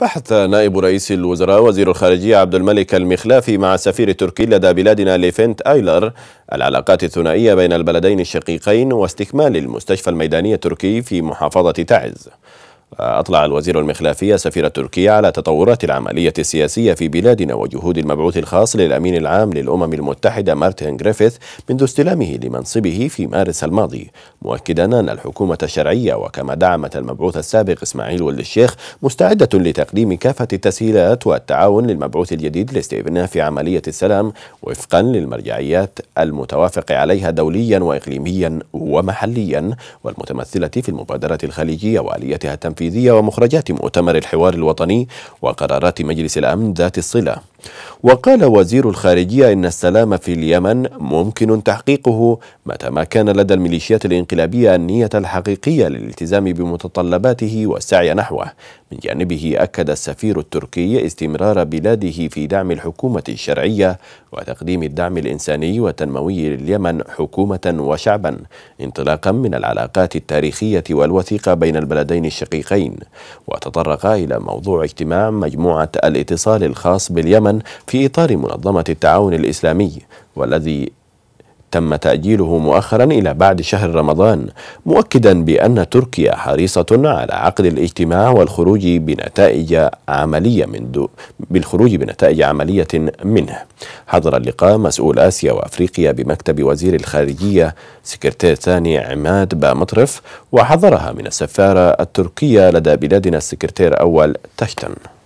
بحث نائب رئيس الوزراء وزير الخارجية عبد الملك المخلافي مع السفير التركي لدى بلادنا ليفنت أيلر العلاقات الثنائية بين البلدين الشقيقين واستكمال المستشفى الميداني التركي في محافظة تعز أطلع الوزير المخلافية سفير تركيا على تطورات العملية السياسية في بلادنا وجهود المبعوث الخاص للأمين العام للأمم المتحدة مارتن جريفيث منذ استلامه لمنصبه في مارس الماضي مؤكدا أن الحكومة الشرعية وكما دعمت المبعوث السابق إسماعيل ولد الشيخ مستعدة لتقديم كافة التسهيلات والتعاون للمبعوث الجديد لاستئناف عملية السلام وفقا للمرجعيات المتوافق عليها دوليا وإقليميا ومحليا والمتمثلة في المبادرة الخليجية وآليتها التنفيذية التنفيذية ومخرجات مؤتمر الحوار الوطني وقرارات مجلس الأمن ذات الصلة وقال وزير الخارجية إن السلام في اليمن ممكن تحقيقه متى ما كان لدى الميليشيات الإنقلابية النية الحقيقية للالتزام بمتطلباته والسعي نحوه من جانبه أكد السفير التركي استمرار بلاده في دعم الحكومة الشرعية وتقديم الدعم الإنساني والتنموي لليمن حكومة وشعبا انطلاقا من العلاقات التاريخية والوثيقة بين البلدين الشقيقين وتطرق إلى موضوع اجتماع مجموعة الاتصال الخاص باليمن اليمن في إطار منظمة التعاون الإسلامي والذي تم تأجيله مؤخرا إلى بعد شهر رمضان مؤكدا بأن تركيا حريصة على عقد الاجتماع والخروج بنتائج عملية من دو بالخروج بنتائج عملية منه حضر اللقاء مسؤول آسيا وأفريقيا بمكتب وزير الخارجية سكرتير ثاني عماد بامطرف وحضرها من السفارة التركية لدى بلادنا السكرتير أول تشتن